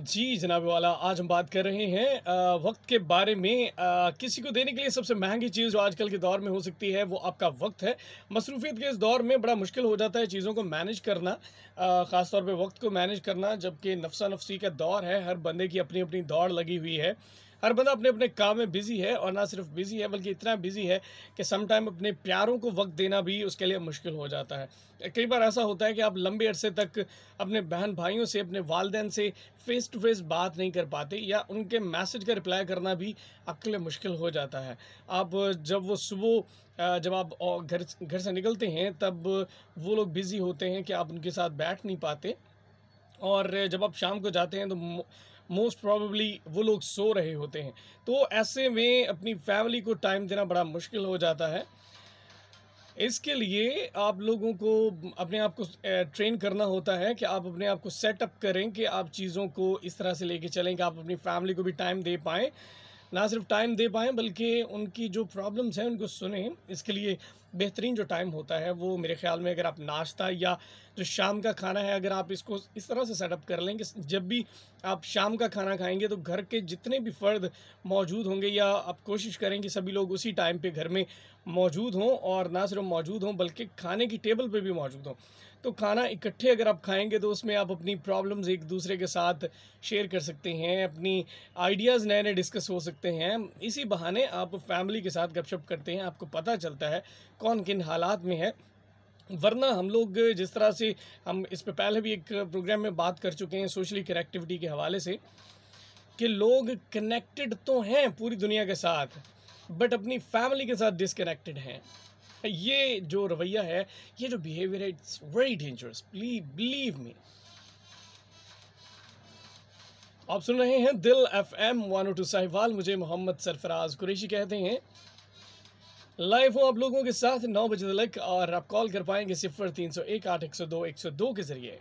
जी जनाब वाला आज हम बात कर रहे हैं आ, वक्त के बारे में आ, किसी को देने के लिए सबसे महंगी चीज़ जो आजकल के दौर में हो सकती है वो आपका वक्त है मसरूफियत के इस दौर में बड़ा मुश्किल हो जाता है चीज़ों को मैनेज करना ख़ासतौर पे वक्त को मैनेज करना जबकि नफसा नफसी का दौर है हर बंदे की अपनी अपनी दौड़ लगी हुई है हर बंदा अपने अपने काम में बिजी है और ना सिर्फ बिजी है बल्कि इतना बिजी है कि समटाइम अपने प्यारों को वक्त देना भी उसके लिए मुश्किल हो जाता है कई बार ऐसा होता है कि आप लंबे अरसे तक अपने बहन भाइयों से अपने वालदेन से फेस टू फेस बात नहीं कर पाते या उनके मैसेज का रिप्लाई करना भी आपके लिए मुश्किल हो जाता है आप जब वो सुबह जब आप घर घर से निकलते हैं तब वो लोग बिज़ी होते हैं कि आप उनके साथ बैठ नहीं पाते और जब आप शाम को जाते हैं तो मोस्ट प्रॉबली वो लोग सो रहे होते हैं तो ऐसे में अपनी फैमिली को टाइम देना बड़ा मुश्किल हो जाता है इसके लिए आप लोगों को अपने आप को ट्रेन करना होता है कि आप अपने आप को सेटअप करें कि आप चीज़ों को इस तरह से लेके चलें कि आप अपनी फैमिली को भी टाइम दे पाएँ ना सिर्फ टाइम दे पाएँ बल्कि उनकी जो प्रॉब्लम्स हैं उनको सुने इसके लिए बेहतरीन जो टाइम होता है वो मेरे ख्याल में अगर आप नाश्ता या जो शाम का खाना है अगर आप इसको इस तरह से सेटअप कर लें कि जब भी आप शाम का खाना खाएंगे तो घर के जितने भी फ़र्द मौजूद होंगे या आप कोशिश करें कि सभी लोग उसी टाइम पे घर में मौजूद हों और ना सिर्फ मौजूद हों बल्कि खाने की टेबल पे भी मौजूद हों तो खाना इकट्ठे अगर आप खाएंगे तो उसमें आप अपनी प्रॉब्लम्स एक दूसरे के साथ शेयर कर सकते हैं अपनी आइडियाज़ नए नए डिस्कस हो सकते हैं इसी बहाने आप फैमिली के साथ गपशप करते हैं आपको पता चलता है कौन किन हालात में है वरना हम लोग जिस तरह से हम इस पर पहले भी एक प्रोग्राम में बात कर चुके हैं सोशली कनेक्टिविटी के हवाले से कि लोग कनेक्टेड तो हैं पूरी दुनिया के साथ बट अपनी फैमिली के साथ डिसकनेक्टेड हैं ये जो रवैया है ये जो बिहेवियर है it's very dangerous please believe me आप सुन रहे हैं दिल एफ एम वन टू साहिवाल मुझे मोहम्मद सरफराज कुरेशी कहते हैं लाइव हूँ आप लोगों के साथ नौ बजे तक और आप कॉल कर पाएंगे सिफर तीन सौ एक आठ एक सौ दो एक सौ दो के जरिए